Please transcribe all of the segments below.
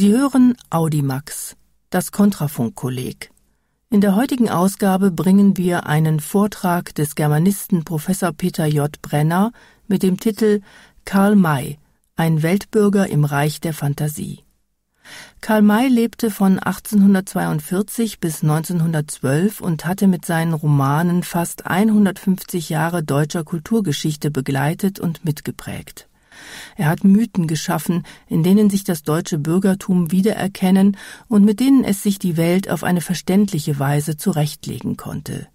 Sie hören Audimax, das Kontrafunkkolleg. In der heutigen Ausgabe bringen wir einen Vortrag des Germanisten Professor Peter J. Brenner mit dem Titel Karl May, ein Weltbürger im Reich der Fantasie. Karl May lebte von 1842 bis 1912 und hatte mit seinen Romanen fast 150 Jahre deutscher Kulturgeschichte begleitet und mitgeprägt. Er hat Mythen geschaffen, in denen sich das deutsche Bürgertum wiedererkennen und mit denen es sich die Welt auf eine verständliche Weise zurechtlegen konnte.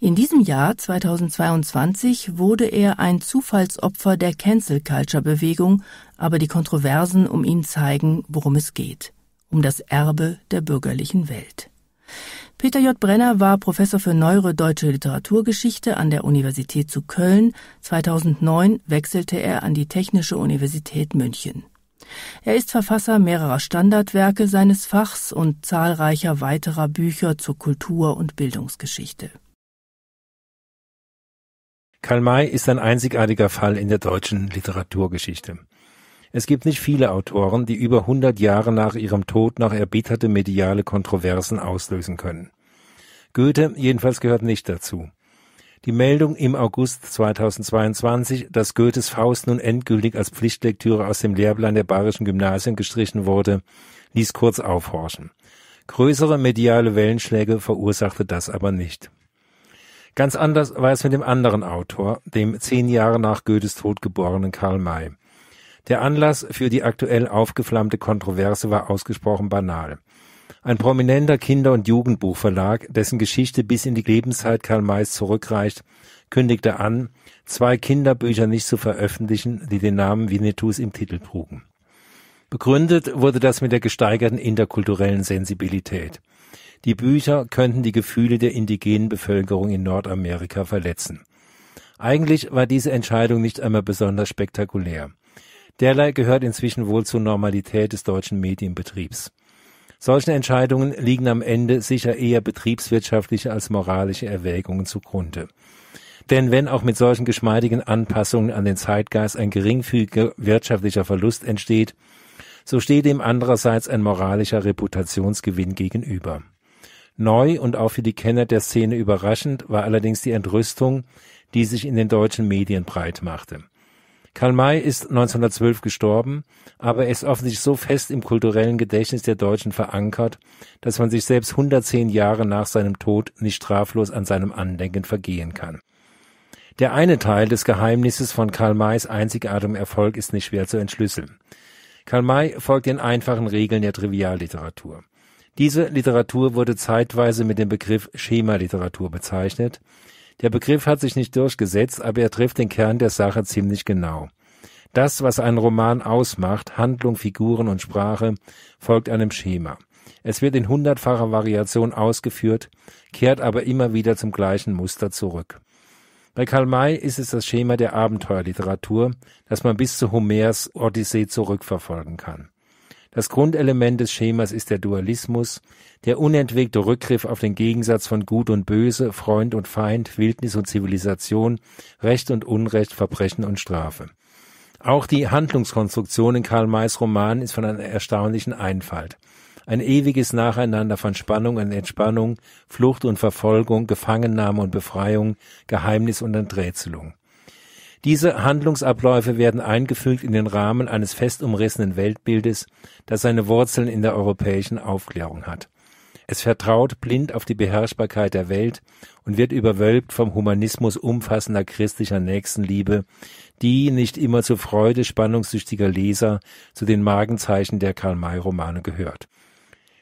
In diesem Jahr 2022 wurde er ein Zufallsopfer der Cancel Culture Bewegung, aber die Kontroversen um ihn zeigen, worum es geht, um das Erbe der bürgerlichen Welt. Peter J. Brenner war Professor für neuere deutsche Literaturgeschichte an der Universität zu Köln. 2009 wechselte er an die Technische Universität München. Er ist Verfasser mehrerer Standardwerke seines Fachs und zahlreicher weiterer Bücher zur Kultur- und Bildungsgeschichte. Karl May ist ein einzigartiger Fall in der deutschen Literaturgeschichte. Es gibt nicht viele Autoren, die über 100 Jahre nach ihrem Tod noch erbitterte mediale Kontroversen auslösen können. Goethe jedenfalls gehört nicht dazu. Die Meldung im August 2022, dass Goethes Faust nun endgültig als Pflichtlektüre aus dem Lehrplan der bayerischen Gymnasien gestrichen wurde, ließ kurz aufhorchen. Größere mediale Wellenschläge verursachte das aber nicht. Ganz anders war es mit dem anderen Autor, dem zehn Jahre nach Goethes Tod geborenen Karl May. Der Anlass für die aktuell aufgeflammte Kontroverse war ausgesprochen banal. Ein prominenter Kinder- und Jugendbuchverlag, dessen Geschichte bis in die Lebenszeit Karl Mays zurückreicht, kündigte an, zwei Kinderbücher nicht zu veröffentlichen, die den Namen Winnetous im Titel trugen. Begründet wurde das mit der gesteigerten interkulturellen Sensibilität. Die Bücher könnten die Gefühle der indigenen Bevölkerung in Nordamerika verletzen. Eigentlich war diese Entscheidung nicht einmal besonders spektakulär. Derlei gehört inzwischen wohl zur Normalität des deutschen Medienbetriebs. Solche Entscheidungen liegen am Ende sicher eher betriebswirtschaftliche als moralische Erwägungen zugrunde. Denn wenn auch mit solchen geschmeidigen Anpassungen an den Zeitgeist ein geringfügiger wirtschaftlicher Verlust entsteht, so steht ihm andererseits ein moralischer Reputationsgewinn gegenüber. Neu und auch für die Kenner der Szene überraschend war allerdings die Entrüstung, die sich in den deutschen Medien breit machte. Karl May ist 1912 gestorben, aber er ist offensichtlich so fest im kulturellen Gedächtnis der Deutschen verankert, dass man sich selbst 110 Jahre nach seinem Tod nicht straflos an seinem Andenken vergehen kann. Der eine Teil des Geheimnisses von Karl Mays einzigartigem Erfolg ist nicht schwer zu entschlüsseln. Karl May folgt den einfachen Regeln der Trivialliteratur. Diese Literatur wurde zeitweise mit dem Begriff Schemaliteratur bezeichnet, der Begriff hat sich nicht durchgesetzt, aber er trifft den Kern der Sache ziemlich genau. Das, was einen Roman ausmacht, Handlung, Figuren und Sprache, folgt einem Schema. Es wird in hundertfacher Variation ausgeführt, kehrt aber immer wieder zum gleichen Muster zurück. Bei Karl May ist es das Schema der Abenteuerliteratur, das man bis zu Homers Odyssee zurückverfolgen kann. Das Grundelement des Schemas ist der Dualismus, der unentwegte Rückgriff auf den Gegensatz von Gut und Böse, Freund und Feind, Wildnis und Zivilisation, Recht und Unrecht, Verbrechen und Strafe. Auch die Handlungskonstruktion in Karl Mays Roman ist von einer erstaunlichen Einfalt. Ein ewiges Nacheinander von Spannung und Entspannung, Flucht und Verfolgung, Gefangennahme und Befreiung, Geheimnis und Enträtselung. Diese Handlungsabläufe werden eingefügt in den Rahmen eines fest umrissenen Weltbildes, das seine Wurzeln in der europäischen Aufklärung hat. Es vertraut blind auf die Beherrschbarkeit der Welt und wird überwölbt vom Humanismus umfassender christlicher Nächstenliebe, die nicht immer zur Freude spannungssüchtiger Leser zu den Magenzeichen der Karl-May-Romane gehört.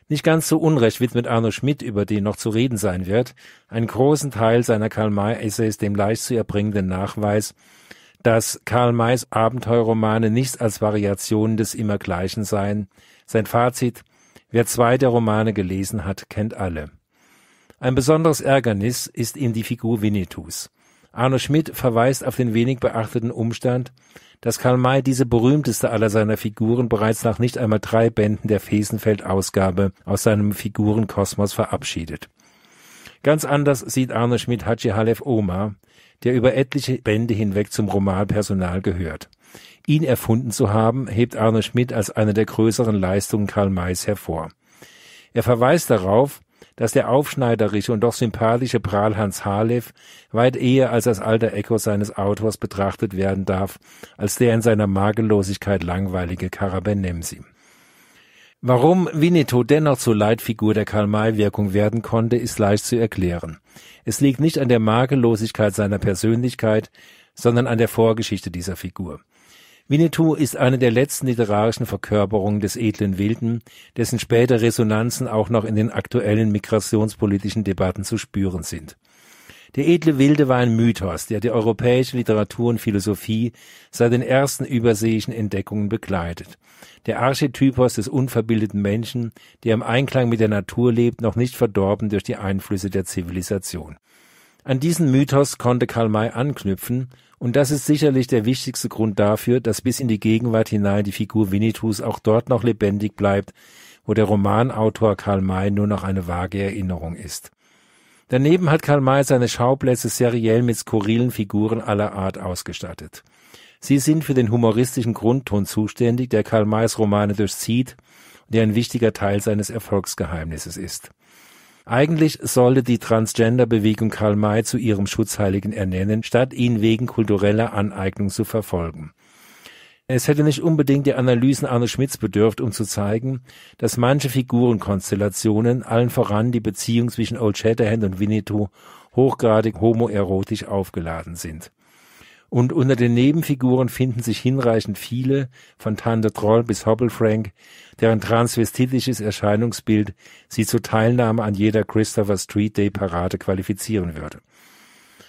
Nicht ganz so unrecht wird mit Arno Schmidt, über den noch zu reden sein wird, einen großen Teil seiner Karl-May-Essays dem leicht zu erbringenden Nachweis, dass Karl Mays Abenteuerromane nichts als Variationen des Immergleichen seien. Sein Fazit, wer zwei der Romane gelesen hat, kennt alle. Ein besonderes Ärgernis ist ihm die Figur Winnetous. Arno Schmidt verweist auf den wenig beachteten Umstand, dass Karl May diese berühmteste aller seiner Figuren bereits nach nicht einmal drei Bänden der Fesenfeld-Ausgabe aus seinem Figurenkosmos verabschiedet. Ganz anders sieht Arne Schmidt Haji Halef Omar, der über etliche Bände hinweg zum Romanpersonal gehört. Ihn erfunden zu haben, hebt Arne Schmidt als eine der größeren Leistungen Karl Mays hervor. Er verweist darauf, dass der aufschneiderische und doch sympathische Prahlhans Harlev weit eher als das alter Echo seines Autors betrachtet werden darf, als der in seiner Makellosigkeit langweilige Karaben Nemsi. Warum Winnetou dennoch zur Leitfigur der Karl-May-Wirkung werden konnte, ist leicht zu erklären. Es liegt nicht an der Makellosigkeit seiner Persönlichkeit, sondern an der Vorgeschichte dieser Figur. Winnetou ist eine der letzten literarischen Verkörperungen des edlen Wilden, dessen späte Resonanzen auch noch in den aktuellen migrationspolitischen Debatten zu spüren sind. Der edle Wilde war ein Mythos, der die europäische Literatur und Philosophie seit den ersten überseeischen Entdeckungen begleitet. Der Archetypos des unverbildeten Menschen, der im Einklang mit der Natur lebt, noch nicht verdorben durch die Einflüsse der Zivilisation. An diesen Mythos konnte Karl May anknüpfen und das ist sicherlich der wichtigste Grund dafür, dass bis in die Gegenwart hinein die Figur Winnetous auch dort noch lebendig bleibt, wo der Romanautor Karl May nur noch eine vage Erinnerung ist. Daneben hat Karl May seine Schauplätze seriell mit skurrilen Figuren aller Art ausgestattet. Sie sind für den humoristischen Grundton zuständig, der Karl Mays Romane durchzieht und der ein wichtiger Teil seines Erfolgsgeheimnisses ist. Eigentlich sollte die Transgender-Bewegung Karl May zu ihrem Schutzheiligen ernennen, statt ihn wegen kultureller Aneignung zu verfolgen. Es hätte nicht unbedingt die Analysen Arno Schmitz bedürft, um zu zeigen, dass manche Figurenkonstellationen, allen voran die Beziehung zwischen Old Shatterhand und Winnetou, hochgradig homoerotisch aufgeladen sind und unter den Nebenfiguren finden sich hinreichend viele, von Tante Troll bis Hobble Frank, deren transvestitisches Erscheinungsbild sie zur Teilnahme an jeder Christopher Street Day Parade qualifizieren würde.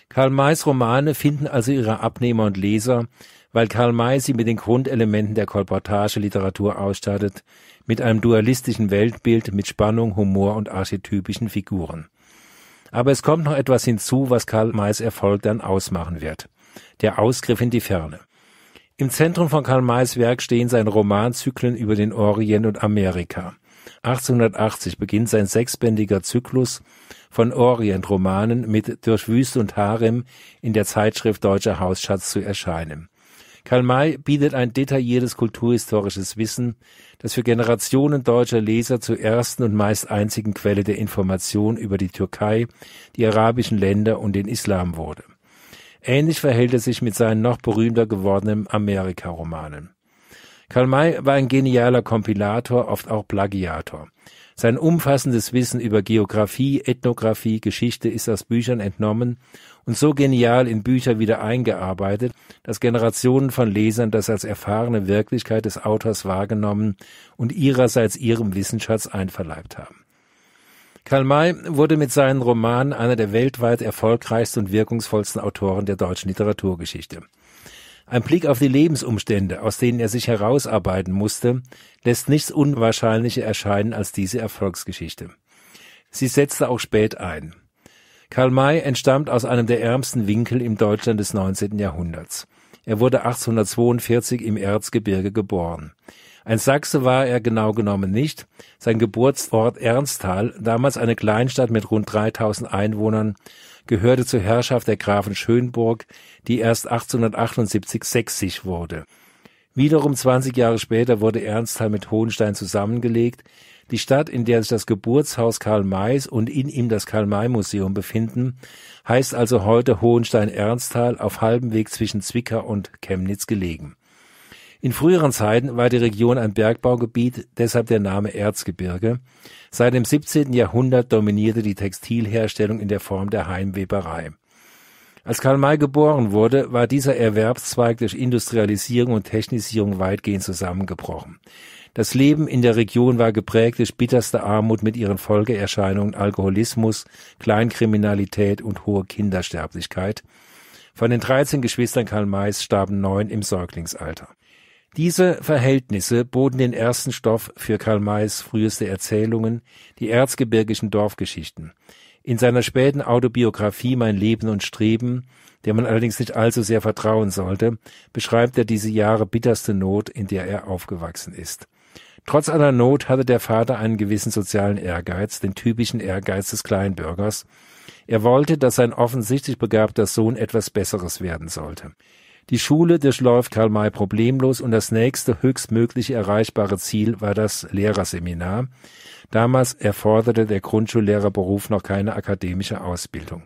Karl Mays Romane finden also ihre Abnehmer und Leser, weil Karl May sie mit den Grundelementen der Kolportage-Literatur ausstattet, mit einem dualistischen Weltbild, mit Spannung, Humor und archetypischen Figuren. Aber es kommt noch etwas hinzu, was Karl Mays Erfolg dann ausmachen wird. Der Ausgriff in die Ferne. Im Zentrum von Karl Mays Werk stehen seine Romanzyklen über den Orient und Amerika. 1880 beginnt sein sechsbändiger Zyklus von Orientromanen mit Durch Wüste und Harem in der Zeitschrift Deutscher Hausschatz zu erscheinen. Karl May bietet ein detailliertes kulturhistorisches Wissen, das für Generationen deutscher Leser zur ersten und meist einzigen Quelle der Information über die Türkei, die arabischen Länder und den Islam wurde. Ähnlich verhält es sich mit seinen noch berühmter gewordenen Amerika-Romanen. Karl May war ein genialer Kompilator, oft auch Plagiator. Sein umfassendes Wissen über Geographie, Ethnographie, Geschichte ist aus Büchern entnommen und so genial in Bücher wieder eingearbeitet, dass Generationen von Lesern das als erfahrene Wirklichkeit des Autors wahrgenommen und ihrerseits ihrem Wissensschatz einverleibt haben. Karl May wurde mit seinen Romanen einer der weltweit erfolgreichsten und wirkungsvollsten Autoren der deutschen Literaturgeschichte. Ein Blick auf die Lebensumstände, aus denen er sich herausarbeiten musste, lässt nichts Unwahrscheinlicher erscheinen als diese Erfolgsgeschichte. Sie setzte auch spät ein. Karl May entstammt aus einem der ärmsten Winkel im Deutschland des 19. Jahrhunderts. Er wurde 1842 im Erzgebirge geboren. Ein Sachse war er genau genommen nicht. Sein Geburtsort Ernsthal, damals eine Kleinstadt mit rund 3000 Einwohnern, gehörte zur Herrschaft der Grafen Schönburg, die erst 1878 sächsisch wurde. Wiederum 20 Jahre später wurde Ernsthal mit Hohenstein zusammengelegt. Die Stadt, in der sich das Geburtshaus Karl Mays und in ihm das Karl-May-Museum befinden, heißt also heute Hohenstein-Ernsthal auf halbem Weg zwischen Zwickau und Chemnitz gelegen. In früheren Zeiten war die Region ein Bergbaugebiet, deshalb der Name Erzgebirge. Seit dem 17. Jahrhundert dominierte die Textilherstellung in der Form der Heimweberei. Als Karl May geboren wurde, war dieser Erwerbszweig durch Industrialisierung und Technisierung weitgehend zusammengebrochen. Das Leben in der Region war geprägt durch bitterste Armut mit ihren Folgeerscheinungen Alkoholismus, Kleinkriminalität und hohe Kindersterblichkeit. Von den 13 Geschwistern Karl Mays starben neun im Säuglingsalter. Diese Verhältnisse boten den ersten Stoff für Karl Mays früheste Erzählungen, die erzgebirgischen Dorfgeschichten. In seiner späten Autobiografie Mein Leben und Streben, der man allerdings nicht allzu sehr vertrauen sollte, beschreibt er diese Jahre bitterste Not, in der er aufgewachsen ist. Trotz aller Not hatte der Vater einen gewissen sozialen Ehrgeiz, den typischen Ehrgeiz des Kleinbürgers. Er wollte, dass sein offensichtlich begabter Sohn etwas Besseres werden sollte. Die Schule durchläuft Karl May problemlos und das nächste höchstmögliche erreichbare Ziel war das Lehrerseminar. Damals erforderte der Grundschullehrerberuf noch keine akademische Ausbildung.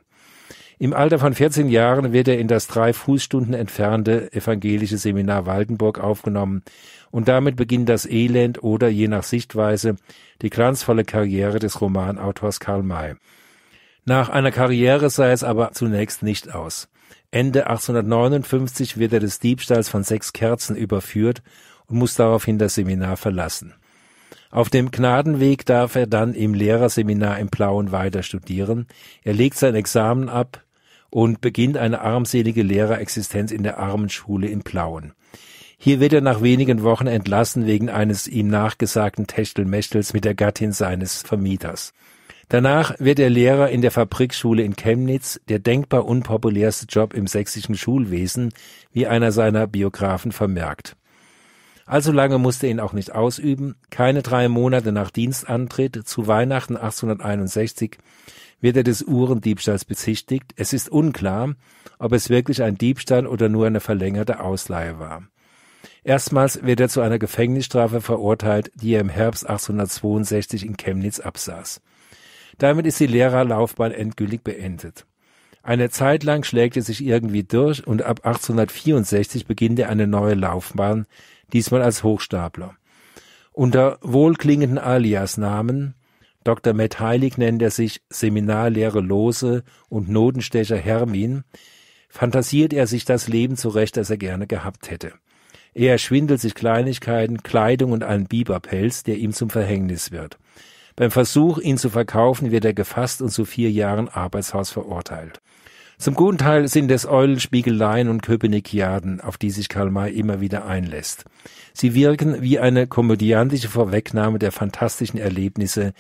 Im Alter von 14 Jahren wird er in das drei Fußstunden entfernte evangelische Seminar Waldenburg aufgenommen und damit beginnt das Elend oder je nach Sichtweise die glanzvolle Karriere des Romanautors Karl May. Nach einer Karriere sah es aber zunächst nicht aus. Ende 1859 wird er des Diebstahls von sechs Kerzen überführt und muss daraufhin das Seminar verlassen. Auf dem Gnadenweg darf er dann im Lehrerseminar im Plauen weiter studieren. Er legt sein Examen ab und beginnt eine armselige Lehrerexistenz in der Armenschule in Plauen. Hier wird er nach wenigen Wochen entlassen wegen eines ihm nachgesagten Techtelmechtels mit der Gattin seines Vermieters. Danach wird er Lehrer in der Fabrikschule in Chemnitz, der denkbar unpopulärste Job im sächsischen Schulwesen, wie einer seiner Biografen vermerkt. Allzu lange musste er ihn auch nicht ausüben. Keine drei Monate nach Dienstantritt zu Weihnachten 1861 wird er des Uhrendiebstahls bezichtigt. Es ist unklar, ob es wirklich ein Diebstahl oder nur eine verlängerte Ausleihe war. Erstmals wird er zu einer Gefängnisstrafe verurteilt, die er im Herbst 1862 in Chemnitz absaß. Damit ist die Lehrerlaufbahn endgültig beendet. Eine Zeit lang schlägt er sich irgendwie durch und ab 1864 beginnt er eine neue Laufbahn, diesmal als Hochstapler. Unter wohlklingenden Aliasnamen Dr. Matt Heilig nennt er sich Seminarlehre Lose und Notenstecher Hermin, fantasiert er sich das Leben zurecht, das er gerne gehabt hätte. Er schwindelt sich Kleinigkeiten, Kleidung und einen Biberpelz, der ihm zum Verhängnis wird. Beim Versuch, ihn zu verkaufen, wird er gefasst und zu vier Jahren Arbeitshaus verurteilt. Zum guten Teil sind es Eulenspiegeleien und Köpenickiaden, auf die sich Karl May immer wieder einlässt. Sie wirken wie eine komödiantische Vorwegnahme der fantastischen Erlebnisse,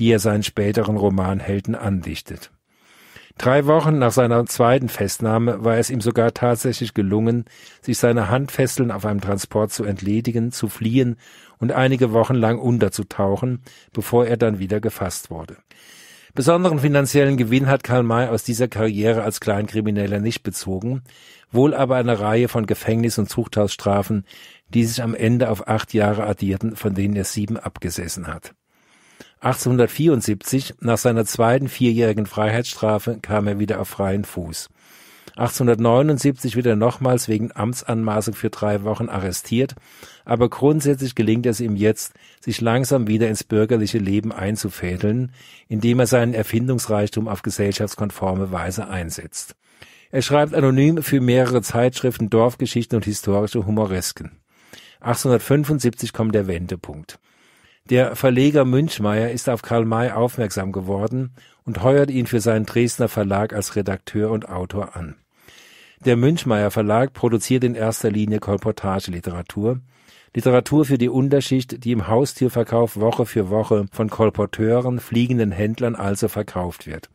die er seinen späteren Romanhelden andichtet. Drei Wochen nach seiner zweiten Festnahme war es ihm sogar tatsächlich gelungen, sich seiner Handfesseln auf einem Transport zu entledigen, zu fliehen und einige Wochen lang unterzutauchen, bevor er dann wieder gefasst wurde. Besonderen finanziellen Gewinn hat Karl May aus dieser Karriere als Kleinkrimineller nicht bezogen, wohl aber eine Reihe von Gefängnis- und Zuchthausstrafen, die sich am Ende auf acht Jahre addierten, von denen er sieben abgesessen hat. 1874, nach seiner zweiten vierjährigen Freiheitsstrafe, kam er wieder auf freien Fuß. 1879 wird er nochmals wegen Amtsanmaßung für drei Wochen arrestiert, aber grundsätzlich gelingt es ihm jetzt, sich langsam wieder ins bürgerliche Leben einzufädeln, indem er seinen Erfindungsreichtum auf gesellschaftskonforme Weise einsetzt. Er schreibt anonym für mehrere Zeitschriften Dorfgeschichten und historische Humoresken. 1875 kommt der Wendepunkt. Der Verleger Münchmeier ist auf Karl May aufmerksam geworden und heuert ihn für seinen Dresdner Verlag als Redakteur und Autor an. Der Münchmeyer Verlag produziert in erster Linie Kolportageliteratur. Literatur für die Unterschicht, die im Haustierverkauf Woche für Woche von Kolporteuren, fliegenden Händlern also verkauft wird.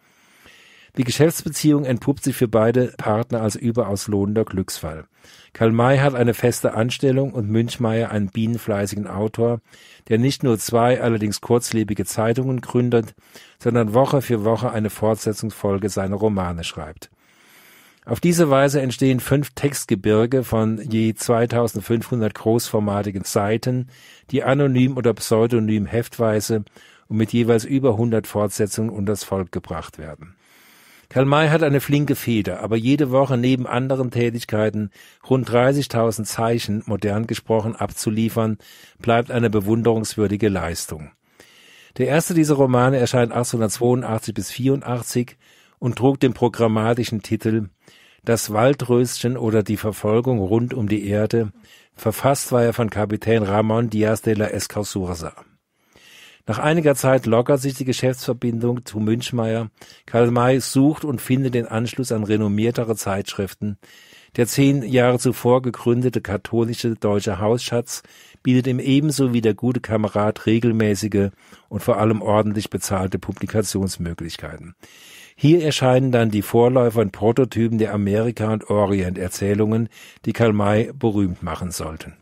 Die Geschäftsbeziehung entpuppt sich für beide Partner als überaus lohnender Glücksfall. Karl May hat eine feste Anstellung und Münchmeyer einen bienenfleißigen Autor, der nicht nur zwei allerdings kurzlebige Zeitungen gründet, sondern Woche für Woche eine Fortsetzungsfolge seiner Romane schreibt. Auf diese Weise entstehen fünf Textgebirge von je 2500 großformatigen Seiten, die anonym oder pseudonym heftweise und mit jeweils über 100 Fortsetzungen unters Volk gebracht werden. Karl May hat eine flinke Feder, aber jede Woche neben anderen Tätigkeiten rund 30.000 Zeichen, modern gesprochen, abzuliefern, bleibt eine bewunderungswürdige Leistung. Der erste dieser Romane erscheint 1882 bis 84 und trug den programmatischen Titel Das Waldröschen oder die Verfolgung rund um die Erde. Verfasst war er von Kapitän Ramon Diaz de la Escausursa. Nach einiger Zeit lockert sich die Geschäftsverbindung zu Münchmeyer. Karl May sucht und findet den Anschluss an renommiertere Zeitschriften. Der zehn Jahre zuvor gegründete katholische Deutsche Hausschatz bietet ihm ebenso wie der gute Kamerad regelmäßige und vor allem ordentlich bezahlte Publikationsmöglichkeiten. Hier erscheinen dann die Vorläufer und Prototypen der Amerika- und Orient-Erzählungen, die Karl May berühmt machen sollten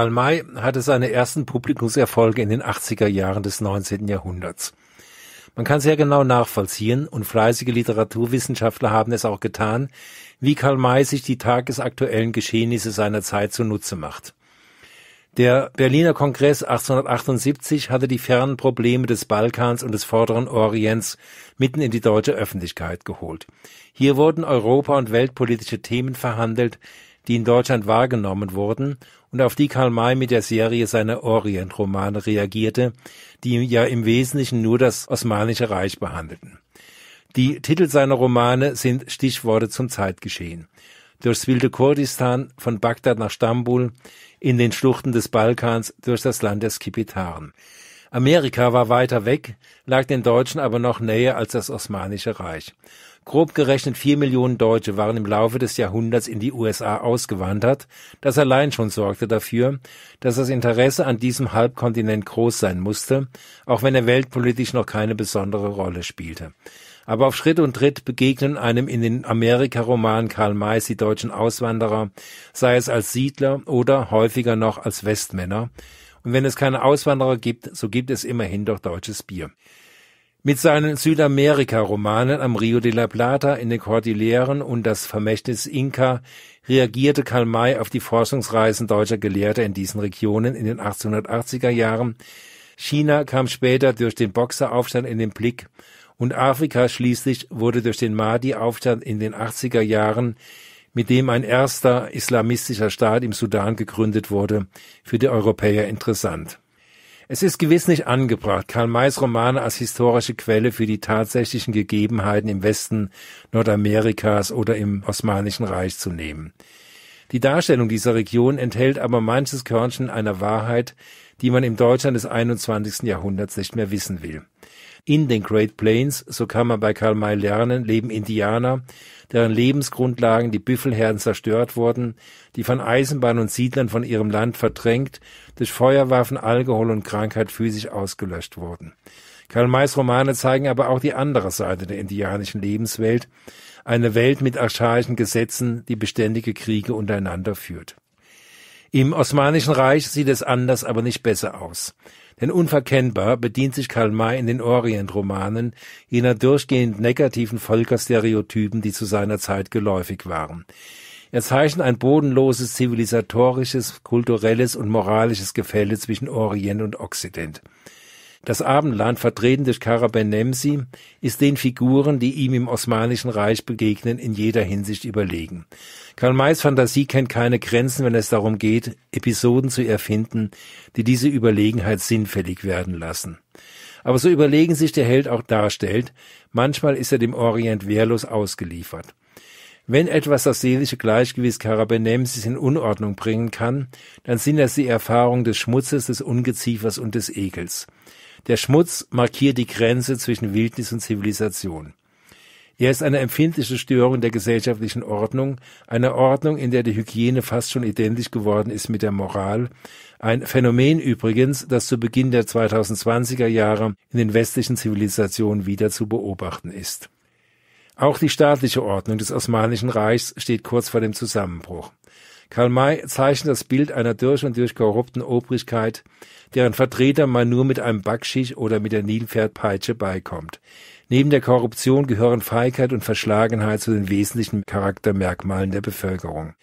Karl May hatte seine ersten Publikumserfolge in den 80er Jahren des 19. Jahrhunderts. Man kann sehr genau nachvollziehen, und fleißige Literaturwissenschaftler haben es auch getan, wie Karl May sich die tagesaktuellen Geschehnisse seiner Zeit zunutze macht. Der Berliner Kongress 1878 hatte die fernen Probleme des Balkans und des vorderen Orients mitten in die deutsche Öffentlichkeit geholt. Hier wurden Europa- und weltpolitische Themen verhandelt, die in Deutschland wahrgenommen wurden und auf die Karl May mit der Serie seiner Orientromane reagierte, die ja im Wesentlichen nur das Osmanische Reich behandelten. Die Titel seiner Romane sind Stichworte zum Zeitgeschehen. Durchs wilde Kurdistan, von Bagdad nach Stambul, in den Schluchten des Balkans, durch das Land der Skipitaren. Amerika war weiter weg, lag den Deutschen aber noch näher als das Osmanische Reich. Grob gerechnet vier Millionen Deutsche waren im Laufe des Jahrhunderts in die USA ausgewandert. Das allein schon sorgte dafür, dass das Interesse an diesem Halbkontinent groß sein musste, auch wenn er weltpolitisch noch keine besondere Rolle spielte. Aber auf Schritt und Tritt begegnen einem in den Amerika-Roman Karl Mays die deutschen Auswanderer, sei es als Siedler oder häufiger noch als Westmänner. Und wenn es keine Auswanderer gibt, so gibt es immerhin doch deutsches Bier. Mit seinen Südamerika-Romanen am Rio de la Plata, in den Cordilleren und das Vermächtnis Inka reagierte Karl May auf die Forschungsreisen deutscher Gelehrter in diesen Regionen in den 1880er Jahren, China kam später durch den Boxeraufstand in den Blick und Afrika schließlich wurde durch den Mahdi-Aufstand in den 80er Jahren, mit dem ein erster islamistischer Staat im Sudan gegründet wurde, für die Europäer interessant. Es ist gewiss nicht angebracht, Karl Mays Romane als historische Quelle für die tatsächlichen Gegebenheiten im Westen Nordamerikas oder im Osmanischen Reich zu nehmen. Die Darstellung dieser Region enthält aber manches Körnchen einer Wahrheit, die man im Deutschland des 21. Jahrhunderts nicht mehr wissen will in den Great Plains, so kann man bei Karl May lernen, leben Indianer, deren Lebensgrundlagen die Büffelherden zerstört wurden, die von Eisenbahn und Siedlern von ihrem Land verdrängt, durch Feuerwaffen, Alkohol und Krankheit physisch ausgelöscht wurden. Karl Mays Romane zeigen aber auch die andere Seite der indianischen Lebenswelt, eine Welt mit archaischen Gesetzen, die beständige Kriege untereinander führt. Im Osmanischen Reich sieht es anders, aber nicht besser aus. Denn unverkennbar bedient sich Karl May in den Orientromanen jener durchgehend negativen Völkerstereotypen, die zu seiner Zeit geläufig waren. Er zeichnet ein bodenloses zivilisatorisches, kulturelles und moralisches Gefälle zwischen Orient und Okzident. Das Abendland, vertreten durch Karabenemsi, ist den Figuren, die ihm im Osmanischen Reich begegnen, in jeder Hinsicht überlegen. Karl Mays Fantasie kennt keine Grenzen, wenn es darum geht, Episoden zu erfinden, die diese Überlegenheit sinnfällig werden lassen. Aber so überlegen sich der Held auch darstellt, manchmal ist er dem Orient wehrlos ausgeliefert. Wenn etwas das seelische Gleichgewicht Karabenemsis in Unordnung bringen kann, dann sind es die Erfahrungen des Schmutzes, des Ungeziefers und des Ekels. Der Schmutz markiert die Grenze zwischen Wildnis und Zivilisation. Er ist eine empfindliche Störung der gesellschaftlichen Ordnung, eine Ordnung, in der die Hygiene fast schon identisch geworden ist mit der Moral, ein Phänomen übrigens, das zu Beginn der 2020er Jahre in den westlichen Zivilisationen wieder zu beobachten ist. Auch die staatliche Ordnung des Osmanischen Reichs steht kurz vor dem Zusammenbruch. Karl May zeichnet das Bild einer durch und durch korrupten Obrigkeit, deren Vertreter man nur mit einem Backschicht oder mit der Nilpferdpeitsche beikommt. Neben der Korruption gehören Feigheit und Verschlagenheit zu den wesentlichen Charaktermerkmalen der Bevölkerung.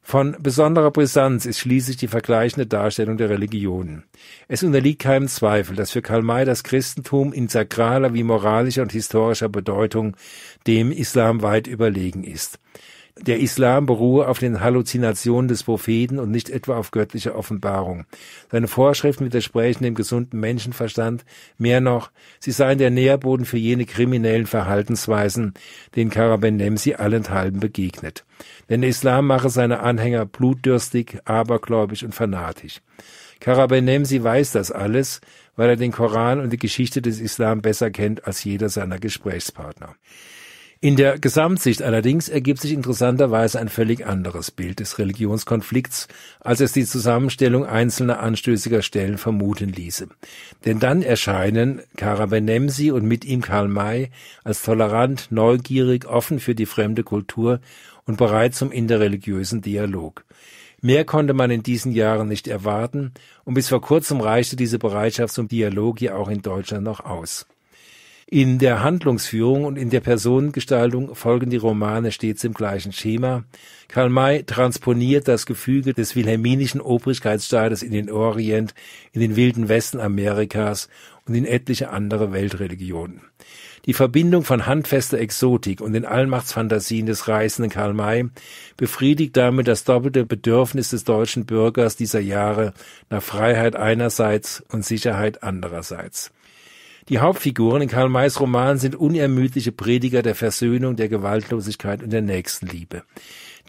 Von besonderer Brisanz ist schließlich die vergleichende Darstellung der Religionen. Es unterliegt keinem Zweifel, dass für Karl May das Christentum in sakraler wie moralischer und historischer Bedeutung dem Islam weit überlegen ist. Der Islam beruhe auf den Halluzinationen des Propheten und nicht etwa auf göttlicher Offenbarung. Seine Vorschriften widersprechen dem gesunden Menschenverstand. Mehr noch, sie seien der Nährboden für jene kriminellen Verhaltensweisen, denen Karabenemsi allenthalben begegnet. Denn der Islam mache seine Anhänger blutdürstig, abergläubisch und fanatisch. Karabenemsi weiß das alles, weil er den Koran und die Geschichte des Islam besser kennt als jeder seiner Gesprächspartner. In der Gesamtsicht allerdings ergibt sich interessanterweise ein völlig anderes Bild des Religionskonflikts, als es die Zusammenstellung einzelner anstößiger Stellen vermuten ließe. Denn dann erscheinen Kara Benemsi und mit ihm Karl May als tolerant, neugierig, offen für die fremde Kultur und bereit zum interreligiösen Dialog. Mehr konnte man in diesen Jahren nicht erwarten, und bis vor kurzem reichte diese Bereitschaft zum Dialog ja auch in Deutschland noch aus. In der Handlungsführung und in der Personengestaltung folgen die Romane stets im gleichen Schema. Karl May transponiert das Gefüge des wilhelminischen Obrigkeitsstaates in den Orient, in den wilden Westen Amerikas und in etliche andere Weltreligionen. Die Verbindung von handfester Exotik und den Allmachtsfantasien des reißenden Karl May befriedigt damit das doppelte Bedürfnis des deutschen Bürgers dieser Jahre nach Freiheit einerseits und Sicherheit andererseits. Die Hauptfiguren in Karl Mays Roman sind unermüdliche Prediger der Versöhnung, der Gewaltlosigkeit und der Nächstenliebe.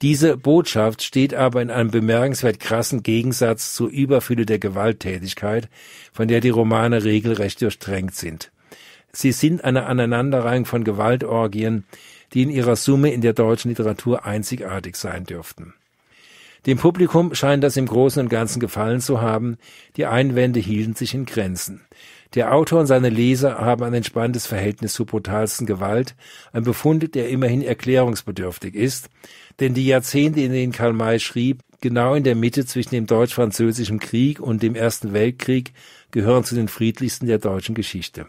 Diese Botschaft steht aber in einem bemerkenswert krassen Gegensatz zur Überfülle der Gewalttätigkeit, von der die Romane regelrecht durchdrängt sind. Sie sind eine Aneinanderreihung von Gewaltorgien, die in ihrer Summe in der deutschen Literatur einzigartig sein dürften. Dem Publikum scheint das im Großen und Ganzen gefallen zu haben, die Einwände hielten sich in Grenzen. Der Autor und seine Leser haben ein entspanntes Verhältnis zur brutalsten Gewalt, ein Befund, der immerhin erklärungsbedürftig ist, denn die Jahrzehnte, in denen Karl May schrieb, genau in der Mitte zwischen dem deutsch-französischen Krieg und dem Ersten Weltkrieg, gehören zu den friedlichsten der deutschen Geschichte.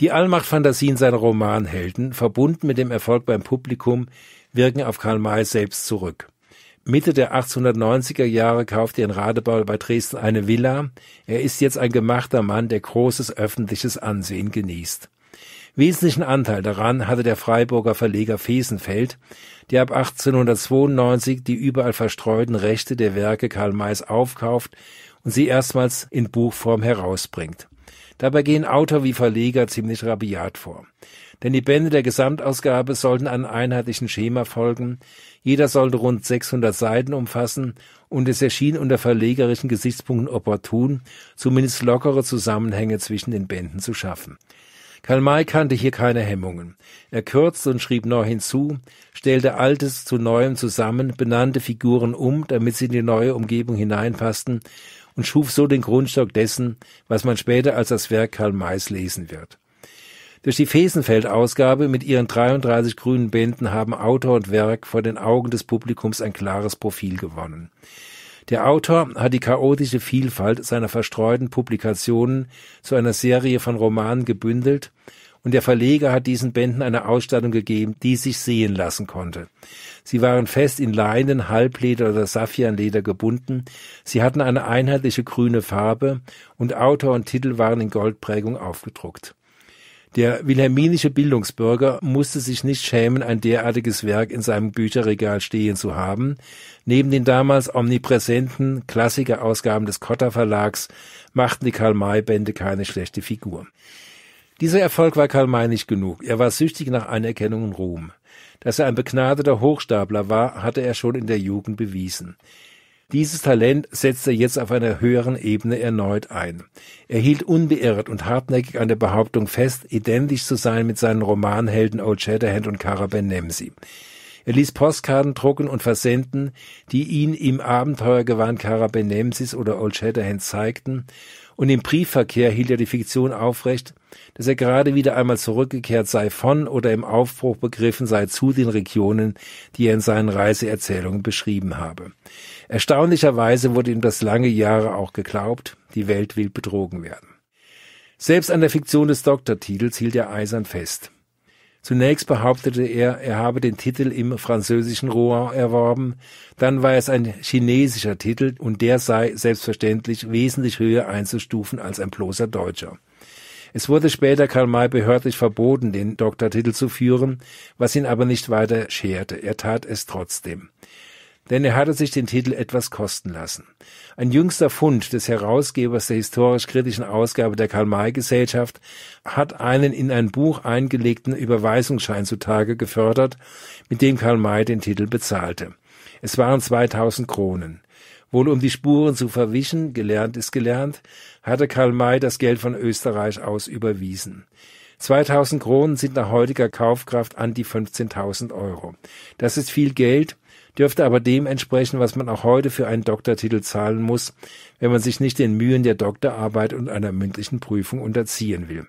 Die Allmachtfantasien seiner Romanhelden, verbunden mit dem Erfolg beim Publikum, wirken auf Karl May selbst zurück. Mitte der 1890er Jahre kaufte er in Radebeul bei Dresden eine Villa. Er ist jetzt ein gemachter Mann, der großes öffentliches Ansehen genießt. Wesentlichen Anteil daran hatte der Freiburger Verleger Fesenfeld, der ab 1892 die überall verstreuten Rechte der Werke Karl Mays aufkauft und sie erstmals in Buchform herausbringt. Dabei gehen Autor wie Verleger ziemlich rabiat vor. Denn die Bände der Gesamtausgabe sollten einem einheitlichen Schema folgen, jeder sollte rund 600 Seiten umfassen und es erschien unter verlegerischen Gesichtspunkten opportun, zumindest lockere Zusammenhänge zwischen den Bänden zu schaffen. Karl May kannte hier keine Hemmungen. Er kürzte und schrieb neu hinzu, stellte Altes zu Neuem zusammen, benannte Figuren um, damit sie in die neue Umgebung hineinpassten und schuf so den Grundstock dessen, was man später als das Werk Karl Mays lesen wird. Durch die Fesenfeld-Ausgabe mit ihren 33 grünen Bänden haben Autor und Werk vor den Augen des Publikums ein klares Profil gewonnen. Der Autor hat die chaotische Vielfalt seiner verstreuten Publikationen zu einer Serie von Romanen gebündelt und der Verleger hat diesen Bänden eine Ausstattung gegeben, die sich sehen lassen konnte. Sie waren fest in Leinen, Halbleder oder Saffianleder gebunden, sie hatten eine einheitliche grüne Farbe und Autor und Titel waren in Goldprägung aufgedruckt. Der wilhelminische Bildungsbürger musste sich nicht schämen, ein derartiges Werk in seinem Bücherregal stehen zu haben. Neben den damals omnipräsenten Klassikerausgaben des Cotta Verlags machten die Karl-May-Bände keine schlechte Figur. Dieser Erfolg war Karl May nicht genug. Er war süchtig nach Anerkennung und Ruhm. Dass er ein begnadeter Hochstapler war, hatte er schon in der Jugend bewiesen. Dieses Talent setzte er jetzt auf einer höheren Ebene erneut ein. Er hielt unbeirrt und hartnäckig an der Behauptung fest, identisch zu sein mit seinen Romanhelden Old Shatterhand und Caraben Nemsi. Er ließ Postkarten drucken und versenden, die ihn im Abenteuergewand Caraben Nemsis oder Old Shatterhand zeigten, und im Briefverkehr hielt er die Fiktion aufrecht, dass er gerade wieder einmal zurückgekehrt sei von oder im Aufbruch begriffen sei zu den Regionen, die er in seinen Reiseerzählungen beschrieben habe. Erstaunlicherweise wurde ihm das lange Jahre auch geglaubt, die Welt will betrogen werden. Selbst an der Fiktion des Doktortitels hielt er eisern fest. Zunächst behauptete er, er habe den Titel im französischen Rouen erworben, dann war es ein chinesischer Titel und der sei selbstverständlich wesentlich höher einzustufen als ein bloßer deutscher. Es wurde später Karl May behördlich verboten, den Doktortitel zu führen, was ihn aber nicht weiter scherte. Er tat es trotzdem denn er hatte sich den Titel etwas kosten lassen. Ein jüngster Fund des Herausgebers der historisch-kritischen Ausgabe der Karl-May-Gesellschaft hat einen in ein Buch eingelegten Überweisungsschein zutage gefördert, mit dem Karl May den Titel bezahlte. Es waren 2000 Kronen. Wohl um die Spuren zu verwischen, gelernt ist gelernt, hatte Karl May das Geld von Österreich aus überwiesen. 2000 Kronen sind nach heutiger Kaufkraft an die 15.000 Euro. Das ist viel Geld, dürfte aber dem entsprechen, was man auch heute für einen Doktortitel zahlen muss, wenn man sich nicht den Mühen der Doktorarbeit und einer mündlichen Prüfung unterziehen will.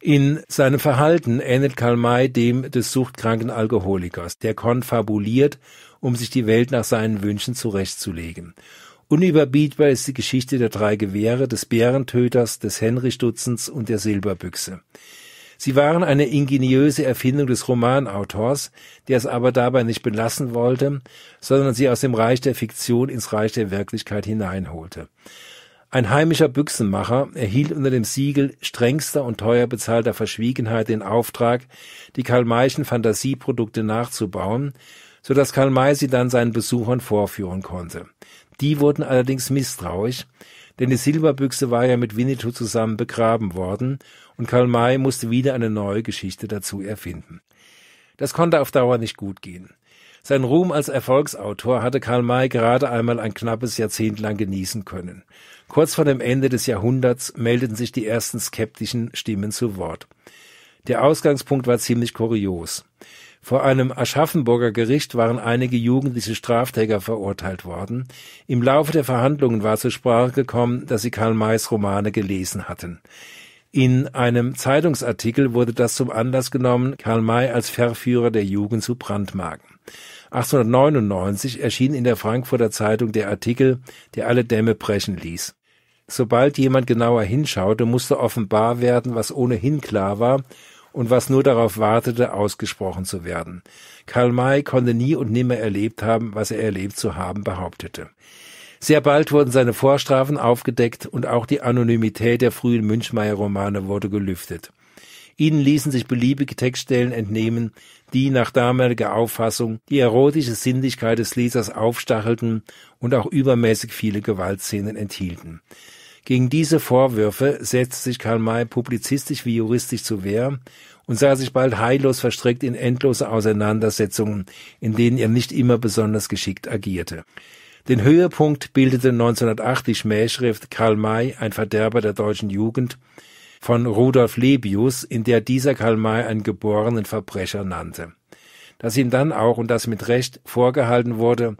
In seinem Verhalten ähnelt Karl May dem des suchtkranken Alkoholikers, der konfabuliert, um sich die Welt nach seinen Wünschen zurechtzulegen. Unüberbietbar ist die Geschichte der drei Gewehre, des Bärentöters, des Henry-Stutzens und der Silberbüchse. Sie waren eine ingeniöse Erfindung des Romanautors, der es aber dabei nicht belassen wollte, sondern sie aus dem Reich der Fiktion ins Reich der Wirklichkeit hineinholte. Ein heimischer Büchsenmacher erhielt unter dem Siegel strengster und teuer bezahlter Verschwiegenheit den Auftrag, die Karl-Mayschen Fantasieprodukte nachzubauen, so dass Karl May sie dann seinen Besuchern vorführen konnte. Die wurden allerdings misstrauisch, denn die Silberbüchse war ja mit Winnetou zusammen begraben worden und Karl May musste wieder eine neue Geschichte dazu erfinden. Das konnte auf Dauer nicht gut gehen. Sein Ruhm als Erfolgsautor hatte Karl May gerade einmal ein knappes Jahrzehnt lang genießen können. Kurz vor dem Ende des Jahrhunderts meldeten sich die ersten skeptischen Stimmen zu Wort. Der Ausgangspunkt war ziemlich kurios. Vor einem Aschaffenburger Gericht waren einige jugendliche Straftäter verurteilt worden. Im Laufe der Verhandlungen war zur Sprache gekommen, dass sie Karl Mays Romane gelesen hatten. In einem Zeitungsartikel wurde das zum Anlass genommen, Karl May als Verführer der Jugend zu brandmarken. 1899 erschien in der Frankfurter Zeitung der Artikel, der alle Dämme brechen ließ. Sobald jemand genauer hinschaute, musste offenbar werden, was ohnehin klar war, und was nur darauf wartete, ausgesprochen zu werden. Karl May konnte nie und nimmer erlebt haben, was er erlebt zu haben behauptete. Sehr bald wurden seine Vorstrafen aufgedeckt und auch die Anonymität der frühen Münchmeyer-Romane wurde gelüftet. Ihnen ließen sich beliebige Textstellen entnehmen, die nach damaliger Auffassung die erotische Sinnlichkeit des Lesers aufstachelten und auch übermäßig viele Gewaltszenen enthielten. Gegen diese Vorwürfe setzte sich Karl May publizistisch wie juristisch zu Wehr und sah sich bald heillos verstrickt in endlose Auseinandersetzungen, in denen er nicht immer besonders geschickt agierte. Den Höhepunkt bildete 1908 die Schmähschrift Karl May, ein Verderber der deutschen Jugend, von Rudolf Lebius, in der dieser Karl May einen geborenen Verbrecher nannte. Dass ihm dann auch und das mit Recht vorgehalten wurde,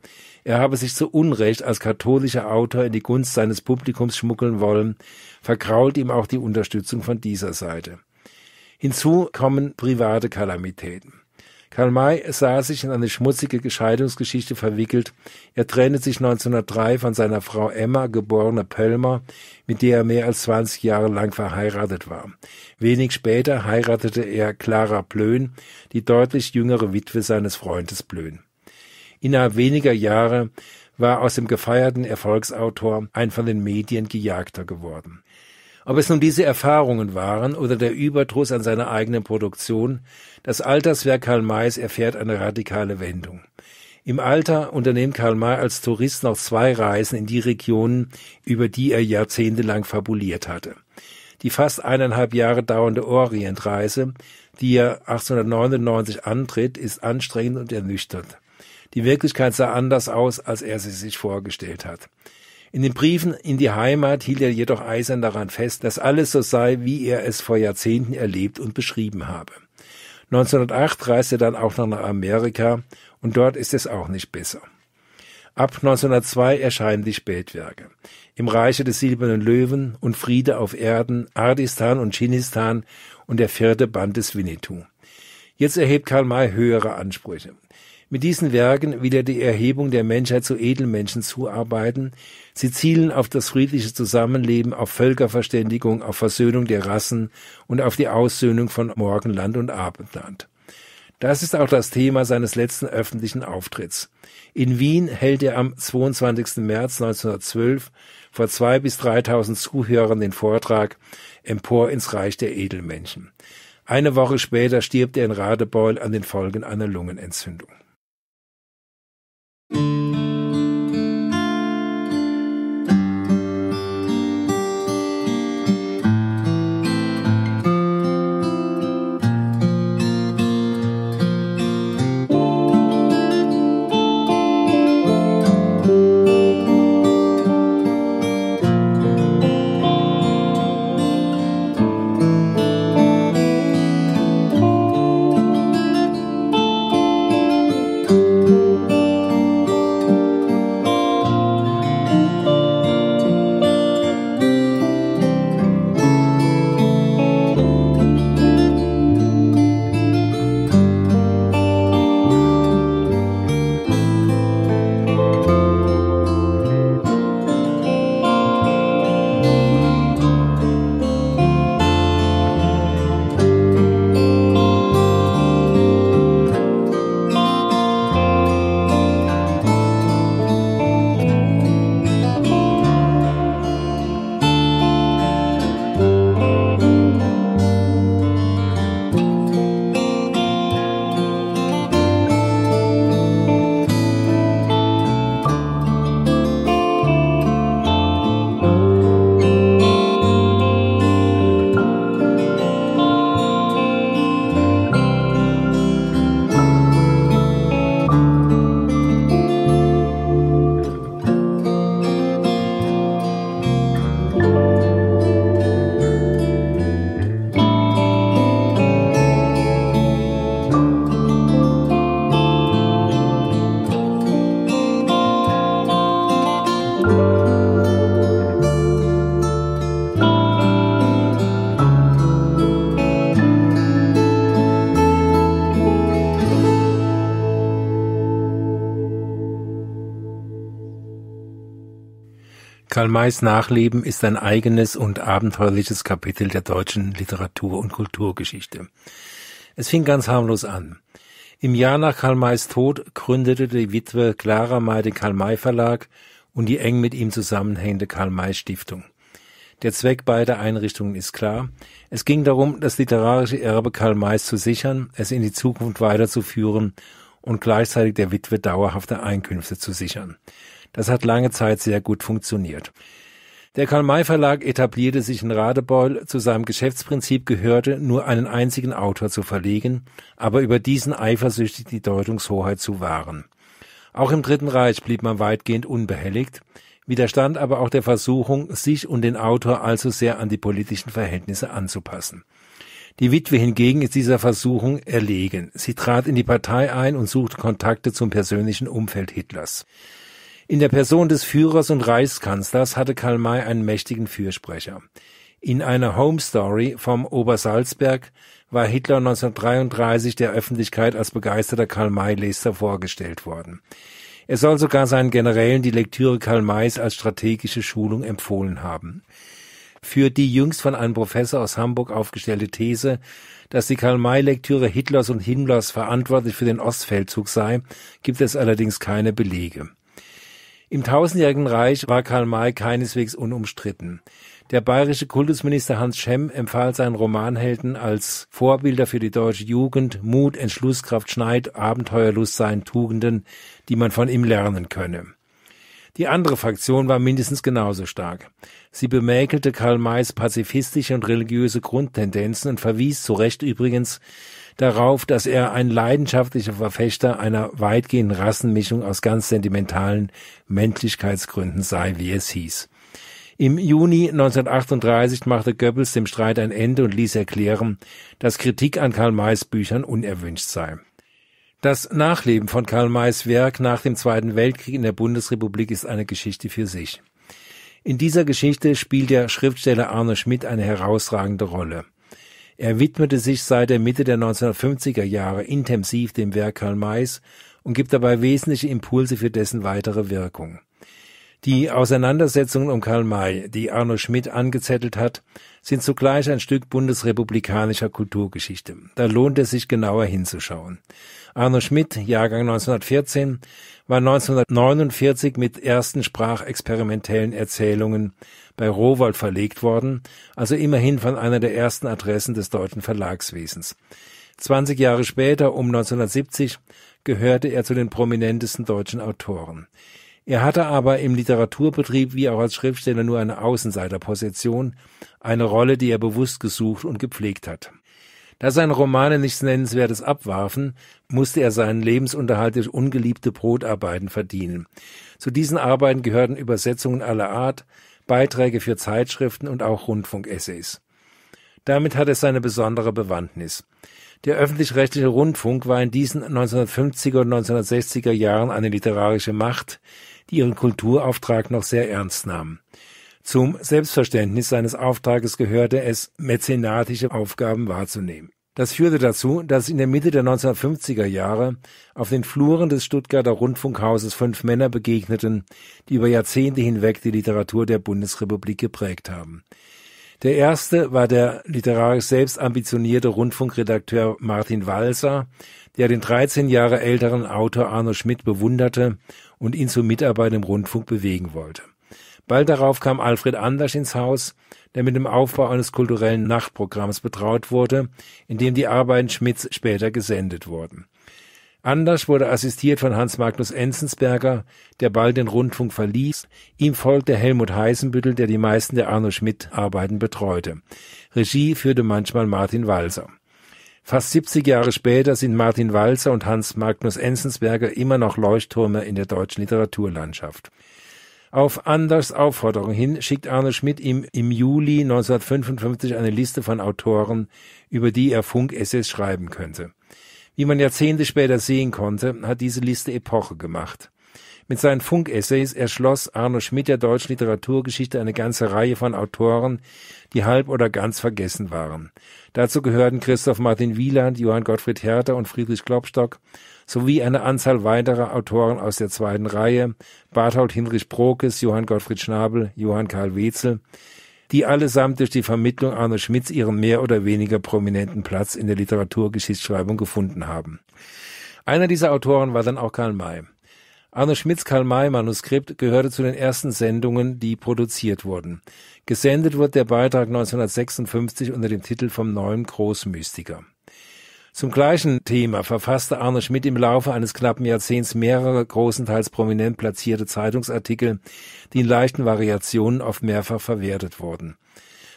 er habe sich zu Unrecht als katholischer Autor in die Gunst seines Publikums schmuggeln wollen, verkrault ihm auch die Unterstützung von dieser Seite. Hinzu kommen private Kalamitäten. Karl May sah sich in eine schmutzige Scheidungsgeschichte verwickelt. Er trennte sich 1903 von seiner Frau Emma, geborene Pöllmer, mit der er mehr als 20 Jahre lang verheiratet war. Wenig später heiratete er Clara Blöhn, die deutlich jüngere Witwe seines Freundes Blöhn. Innerhalb weniger Jahre war aus dem gefeierten Erfolgsautor ein von den Medien gejagter geworden. Ob es nun diese Erfahrungen waren oder der Überdruss an seiner eigenen Produktion, das Alterswerk Karl Mays erfährt eine radikale Wendung. Im Alter unternimmt Karl May als Tourist noch zwei Reisen in die Regionen, über die er jahrzehntelang fabuliert hatte. Die fast eineinhalb Jahre dauernde Orientreise, die er 1899 antritt, ist anstrengend und ernüchternd. Die Wirklichkeit sah anders aus, als er sie sich vorgestellt hat. In den Briefen in die Heimat hielt er jedoch eisern daran fest, dass alles so sei, wie er es vor Jahrzehnten erlebt und beschrieben habe. 1908 reist er dann auch noch nach Amerika und dort ist es auch nicht besser. Ab 1902 erscheinen die Spätwerke. Im Reiche des Silbernen Löwen und Friede auf Erden, Ardistan und Chinistan und der vierte Band des Winnetou. Jetzt erhebt Karl May höhere Ansprüche. Mit diesen Werken will er die Erhebung der Menschheit zu Edelmenschen zuarbeiten. Sie zielen auf das friedliche Zusammenleben, auf Völkerverständigung, auf Versöhnung der Rassen und auf die Aussöhnung von Morgenland und Abendland. Das ist auch das Thema seines letzten öffentlichen Auftritts. In Wien hält er am 22. März 1912 vor zwei bis 3.000 Zuhörern den Vortrag Empor ins Reich der Edelmenschen. Eine Woche später stirbt er in Radebeul an den Folgen einer Lungenentzündung. Mm-hmm. Karl Mays Nachleben ist ein eigenes und abenteuerliches Kapitel der deutschen Literatur- und Kulturgeschichte. Es fing ganz harmlos an. Im Jahr nach Karl Mays Tod gründete die Witwe Clara May den Karl May Verlag und die eng mit ihm zusammenhängende Karl May Stiftung. Der Zweck beider Einrichtungen ist klar. Es ging darum, das literarische Erbe Karl Mays zu sichern, es in die Zukunft weiterzuführen und gleichzeitig der Witwe dauerhafte Einkünfte zu sichern. Das hat lange Zeit sehr gut funktioniert. Der Karl-May-Verlag etablierte sich in Radebeul. Zu seinem Geschäftsprinzip gehörte, nur einen einzigen Autor zu verlegen, aber über diesen eifersüchtig die Deutungshoheit zu wahren. Auch im Dritten Reich blieb man weitgehend unbehelligt, widerstand aber auch der Versuchung, sich und den Autor allzu sehr an die politischen Verhältnisse anzupassen. Die Witwe hingegen ist dieser Versuchung erlegen. Sie trat in die Partei ein und suchte Kontakte zum persönlichen Umfeld Hitlers. In der Person des Führers und Reichskanzlers hatte Karl May einen mächtigen Fürsprecher. In einer Home Story vom Obersalzberg war Hitler 1933 der Öffentlichkeit als begeisterter Karl May-Leser vorgestellt worden. Er soll sogar seinen Generälen die Lektüre Karl Mays als strategische Schulung empfohlen haben. Für die jüngst von einem Professor aus Hamburg aufgestellte These, dass die Karl-May-Lektüre Hitlers und Himmlers verantwortlich für den Ostfeldzug sei, gibt es allerdings keine Belege. Im tausendjährigen Reich war Karl May keineswegs unumstritten. Der bayerische Kultusminister Hans Schemm empfahl seinen Romanhelden als Vorbilder für die deutsche Jugend, Mut, Entschlusskraft, Schneid, Abenteuerlust seien Tugenden, die man von ihm lernen könne. Die andere Fraktion war mindestens genauso stark. Sie bemäkelte Karl Mays pazifistische und religiöse Grundtendenzen und verwies zu Recht übrigens darauf, dass er ein leidenschaftlicher Verfechter einer weitgehenden Rassenmischung aus ganz sentimentalen Menschlichkeitsgründen sei, wie es hieß. Im Juni 1938 machte Goebbels dem Streit ein Ende und ließ erklären, dass Kritik an Karl Mays Büchern unerwünscht sei. Das Nachleben von Karl Mays Werk nach dem Zweiten Weltkrieg in der Bundesrepublik ist eine Geschichte für sich. In dieser Geschichte spielt der Schriftsteller Arno Schmidt eine herausragende Rolle. Er widmete sich seit der Mitte der 1950er Jahre intensiv dem Werk Karl Mays und gibt dabei wesentliche Impulse für dessen weitere Wirkung. Die Auseinandersetzungen um Karl May, die Arno Schmidt angezettelt hat, sind zugleich ein Stück bundesrepublikanischer Kulturgeschichte. Da lohnt es sich genauer hinzuschauen. Arno Schmidt, Jahrgang 1914, war 1949 mit ersten sprachexperimentellen Erzählungen bei Rowold verlegt worden, also immerhin von einer der ersten Adressen des deutschen Verlagswesens. 20 Jahre später, um 1970, gehörte er zu den prominentesten deutschen Autoren. Er hatte aber im Literaturbetrieb wie auch als Schriftsteller nur eine Außenseiterposition, eine Rolle, die er bewusst gesucht und gepflegt hat. Da seine Romane nichts Nennenswertes abwarfen, musste er seinen Lebensunterhalt durch ungeliebte Brotarbeiten verdienen. Zu diesen Arbeiten gehörten Übersetzungen aller Art, Beiträge für Zeitschriften und auch Rundfunkessays. Damit hat er seine besondere Bewandtnis. Der öffentlich-rechtliche Rundfunk war in diesen 1950er und 1960er Jahren eine literarische Macht, die ihren Kulturauftrag noch sehr ernst nahm. Zum Selbstverständnis seines Auftrages gehörte es, mäzenatische Aufgaben wahrzunehmen. Das führte dazu, dass in der Mitte der 1950er Jahre auf den Fluren des Stuttgarter Rundfunkhauses fünf Männer begegneten, die über Jahrzehnte hinweg die Literatur der Bundesrepublik geprägt haben. Der erste war der literarisch selbst ambitionierte Rundfunkredakteur Martin Walser, der den 13 Jahre älteren Autor Arno Schmidt bewunderte und ihn zur Mitarbeit im Rundfunk bewegen wollte. Bald darauf kam Alfred Anders ins Haus, der mit dem Aufbau eines kulturellen Nachtprogramms betraut wurde, in dem die Arbeiten Schmidts später gesendet wurden. Anders wurde assistiert von Hans Magnus Enzensberger, der bald den Rundfunk verließ. Ihm folgte Helmut Heisenbüttel, der die meisten der Arno Schmidt Arbeiten betreute. Regie führte manchmal Martin Walser. Fast 70 Jahre später sind Martin Walser und Hans Magnus Enzensberger immer noch Leuchttürme in der deutschen Literaturlandschaft. Auf Anders Aufforderung hin schickt Arne Schmidt ihm im Juli 1955 eine Liste von Autoren, über die er Funk-Essays schreiben könnte. Wie man Jahrzehnte später sehen konnte, hat diese Liste Epoche gemacht. Mit seinen Funkessays erschloss Arno Schmidt der deutschen Literaturgeschichte eine ganze Reihe von Autoren, die halb oder ganz vergessen waren. Dazu gehörten Christoph Martin Wieland, Johann Gottfried Herter und Friedrich Klopstock, sowie eine Anzahl weiterer Autoren aus der zweiten Reihe, Barthold Hinrich Brokes, Johann Gottfried Schnabel, Johann Karl Wetzel, die allesamt durch die Vermittlung Arno Schmitz ihren mehr oder weniger prominenten Platz in der Literaturgeschichtsschreibung gefunden haben. Einer dieser Autoren war dann auch Karl May. Arno Schmidts Karl May Manuskript gehörte zu den ersten Sendungen, die produziert wurden. Gesendet wurde der Beitrag 1956 unter dem Titel Vom neuen Großmystiker. Zum gleichen Thema verfasste Arne Schmidt im Laufe eines knappen Jahrzehnts mehrere großenteils prominent platzierte Zeitungsartikel, die in leichten Variationen oft mehrfach verwertet wurden.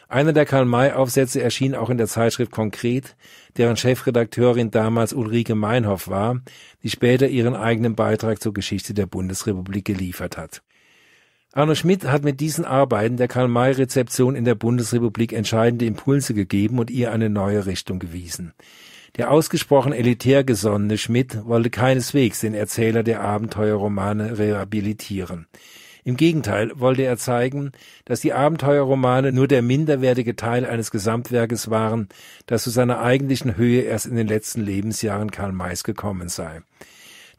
Einer der Karl-May-Aufsätze erschien auch in der Zeitschrift Konkret, deren Chefredakteurin damals Ulrike Meinhoff war, die später ihren eigenen Beitrag zur Geschichte der Bundesrepublik geliefert hat. Arno Schmidt hat mit diesen Arbeiten der Karl-May-Rezeption in der Bundesrepublik entscheidende Impulse gegeben und ihr eine neue Richtung gewiesen. Der ausgesprochen elitär gesonnene Schmidt wollte keineswegs den Erzähler der Abenteuerromane rehabilitieren. Im Gegenteil wollte er zeigen, dass die Abenteuerromane nur der minderwertige Teil eines Gesamtwerkes waren, das zu seiner eigentlichen Höhe erst in den letzten Lebensjahren Karl Mays gekommen sei.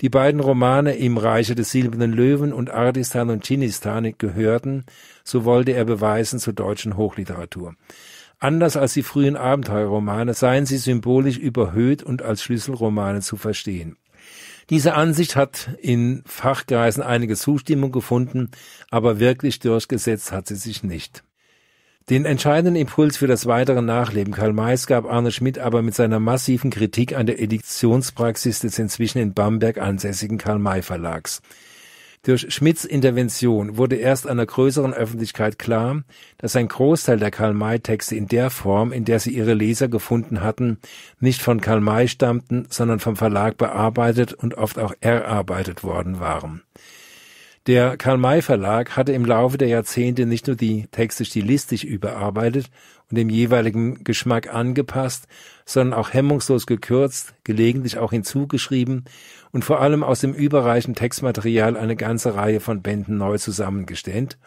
Die beiden Romane Im Reiche des silbernen Löwen und Ardistan und Chinistan gehörten, so wollte er beweisen, zur deutschen Hochliteratur. Anders als die frühen Abenteuerromane seien sie symbolisch überhöht und als Schlüsselromane zu verstehen. Diese Ansicht hat in Fachkreisen einige Zustimmung gefunden, aber wirklich durchgesetzt hat sie sich nicht. Den entscheidenden Impuls für das weitere Nachleben Karl Mays gab Arne Schmidt aber mit seiner massiven Kritik an der Editionspraxis des inzwischen in Bamberg ansässigen Karl May Verlags. Durch Schmidts Intervention wurde erst einer größeren Öffentlichkeit klar, dass ein Großteil der Karl May Texte in der Form, in der sie ihre Leser gefunden hatten, nicht von Karl May stammten, sondern vom Verlag bearbeitet und oft auch erarbeitet worden waren. Der Karl May Verlag hatte im Laufe der Jahrzehnte nicht nur die Texte stilistisch überarbeitet und dem jeweiligen Geschmack angepasst, sondern auch hemmungslos gekürzt, gelegentlich auch hinzugeschrieben und vor allem aus dem überreichen Textmaterial eine ganze Reihe von Bänden neu zusammengestellt.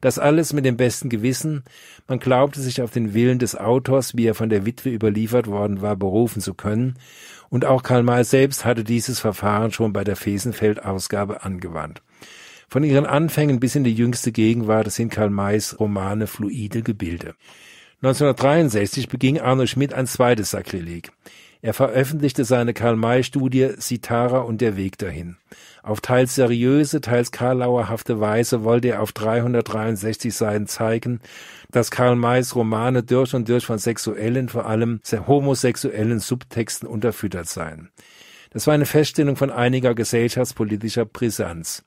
Das alles mit dem besten Gewissen, man glaubte sich auf den Willen des Autors, wie er von der Witwe überliefert worden war, berufen zu können, und auch Karl May selbst hatte dieses Verfahren schon bei der Fesenfeld-Ausgabe angewandt. Von ihren Anfängen bis in die jüngste Gegenwart sind Karl Mays Romane fluide Gebilde. 1963 beging Arno Schmidt ein zweites Sakrileg. Er veröffentlichte seine Karl-May-Studie Sitara und der Weg dahin. Auf teils seriöse, teils karlauerhafte Weise wollte er auf 363 Seiten zeigen, dass Karl Mays Romane durch und durch von sexuellen, vor allem homosexuellen Subtexten unterfüttert seien. Das war eine Feststellung von einiger gesellschaftspolitischer Brisanz.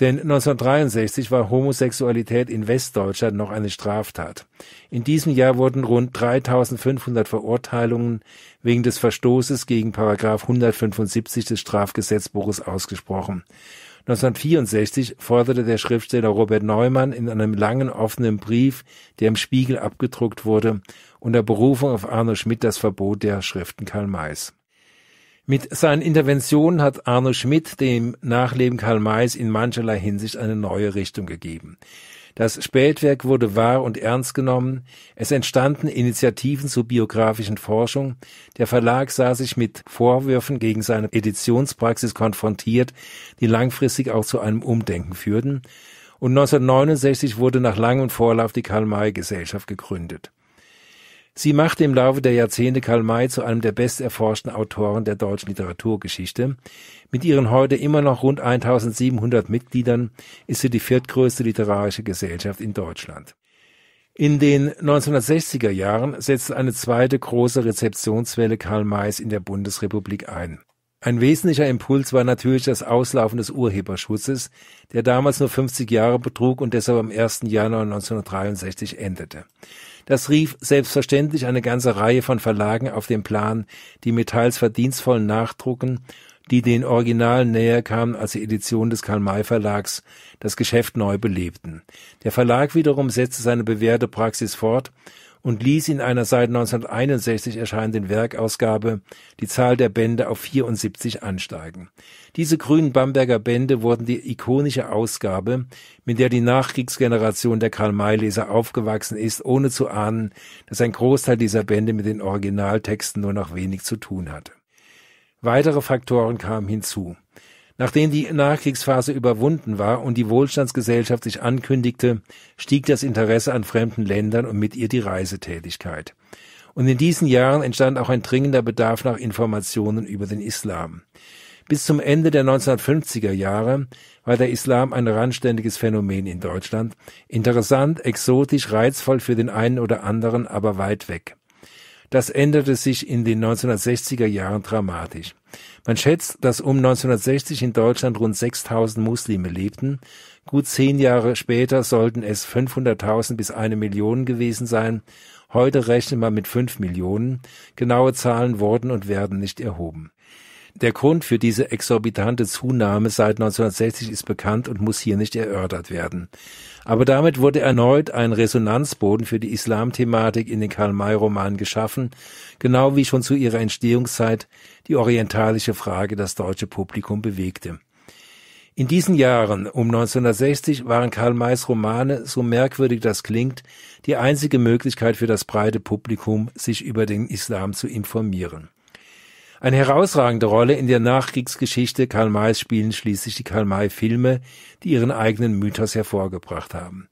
Denn 1963 war Homosexualität in Westdeutschland noch eine Straftat. In diesem Jahr wurden rund 3500 Verurteilungen wegen des Verstoßes gegen Paragraf 175 des Strafgesetzbuches ausgesprochen. 1964 forderte der Schriftsteller Robert Neumann in einem langen offenen Brief, der im Spiegel abgedruckt wurde, unter Berufung auf Arno Schmidt das Verbot der Schriften Karl Mays. Mit seinen Interventionen hat Arno Schmidt dem Nachleben Karl Mays in mancherlei Hinsicht eine neue Richtung gegeben. Das Spätwerk wurde wahr und ernst genommen, es entstanden Initiativen zur biografischen Forschung, der Verlag sah sich mit Vorwürfen gegen seine Editionspraxis konfrontiert, die langfristig auch zu einem Umdenken führten, und 1969 wurde nach langem Vorlauf die Karl-May-Gesellschaft gegründet. Sie machte im Laufe der Jahrzehnte Karl May zu einem der besterforschten Autoren der deutschen Literaturgeschichte. Mit ihren heute immer noch rund 1700 Mitgliedern ist sie die viertgrößte literarische Gesellschaft in Deutschland. In den 1960er Jahren setzte eine zweite große Rezeptionswelle Karl Mays in der Bundesrepublik ein. Ein wesentlicher Impuls war natürlich das Auslaufen des Urheberschutzes, der damals nur 50 Jahre betrug und deshalb am 1. Januar 1963 endete. Das rief selbstverständlich eine ganze Reihe von Verlagen auf den Plan, die mit teils verdienstvollen Nachdrucken, die den Originalen näher kamen als die Edition des Karl-May-Verlags, das Geschäft neu belebten. Der Verlag wiederum setzte seine bewährte Praxis fort und ließ in einer seit 1961 erscheinenden Werkausgabe die Zahl der Bände auf 74 ansteigen. Diese grünen Bamberger Bände wurden die ikonische Ausgabe, mit der die Nachkriegsgeneration der Karl-May-Leser aufgewachsen ist, ohne zu ahnen, dass ein Großteil dieser Bände mit den Originaltexten nur noch wenig zu tun hatte. Weitere Faktoren kamen hinzu. Nachdem die Nachkriegsphase überwunden war und die Wohlstandsgesellschaft sich ankündigte, stieg das Interesse an fremden Ländern und mit ihr die Reisetätigkeit. Und in diesen Jahren entstand auch ein dringender Bedarf nach Informationen über den Islam. Bis zum Ende der 1950er Jahre war der Islam ein randständiges Phänomen in Deutschland, interessant, exotisch, reizvoll für den einen oder anderen, aber weit weg. Das änderte sich in den 1960er Jahren dramatisch. Man schätzt, dass um 1960 in Deutschland rund 6000 Muslime lebten. Gut zehn Jahre später sollten es 500.000 bis eine Million gewesen sein. Heute rechnet man mit fünf Millionen. Genaue Zahlen wurden und werden nicht erhoben der Grund für diese exorbitante Zunahme seit 1960 ist bekannt und muss hier nicht erörtert werden. Aber damit wurde erneut ein Resonanzboden für die Islamthematik in den Karl-May-Romanen geschaffen, genau wie schon zu ihrer Entstehungszeit die orientalische Frage das deutsche Publikum bewegte. In diesen Jahren um 1960 waren Karl Mays Romane, so merkwürdig das klingt, die einzige Möglichkeit für das breite Publikum, sich über den Islam zu informieren. Eine herausragende Rolle in der Nachkriegsgeschichte Karl Mays spielen schließlich die Karl May Filme, die ihren eigenen Mythos hervorgebracht haben.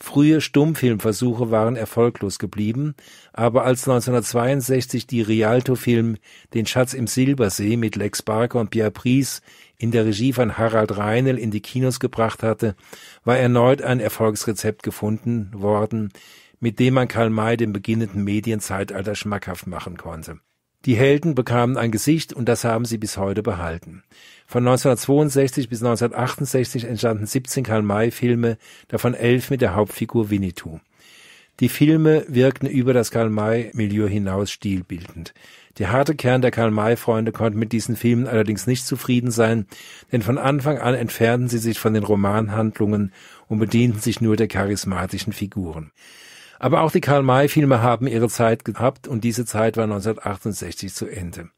Frühe Stummfilmversuche waren erfolglos geblieben, aber als 1962 die Rialto-Film Den Schatz im Silbersee mit Lex Barker und Pierre Pries in der Regie von Harald Reinel in die Kinos gebracht hatte, war erneut ein Erfolgsrezept gefunden worden, mit dem man Karl May dem beginnenden Medienzeitalter schmackhaft machen konnte. Die Helden bekamen ein Gesicht und das haben sie bis heute behalten. Von 1962 bis 1968 entstanden 17 Karl-May-Filme, davon elf mit der Hauptfigur Winnetou. Die Filme wirkten über das Karl-May-Milieu hinaus stilbildend. Der harte Kern der Karl-May-Freunde konnte mit diesen Filmen allerdings nicht zufrieden sein, denn von Anfang an entfernten sie sich von den Romanhandlungen und bedienten sich nur der charismatischen Figuren. Aber auch die Karl-May-Filme haben ihre Zeit gehabt und diese Zeit war 1968 zu Ende.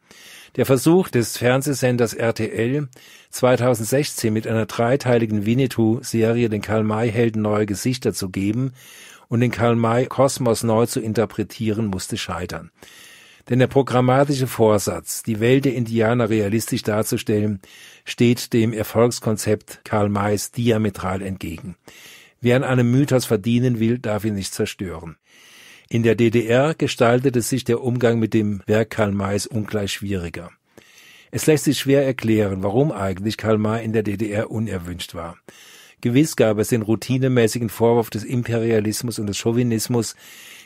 Der Versuch des Fernsehsenders RTL, 2016 mit einer dreiteiligen Winnetou-Serie den Karl-May-Helden neue Gesichter zu geben und den Karl-May-Kosmos neu zu interpretieren, musste scheitern. Denn der programmatische Vorsatz, die Welt der Indianer realistisch darzustellen, steht dem Erfolgskonzept Karl Mays diametral entgegen. Wer an einem Mythos verdienen will, darf ihn nicht zerstören. In der DDR gestaltete sich der Umgang mit dem Werk Karl Mays ungleich schwieriger. Es lässt sich schwer erklären, warum eigentlich Karl May in der DDR unerwünscht war. Gewiss gab es den routinemäßigen Vorwurf des Imperialismus und des Chauvinismus,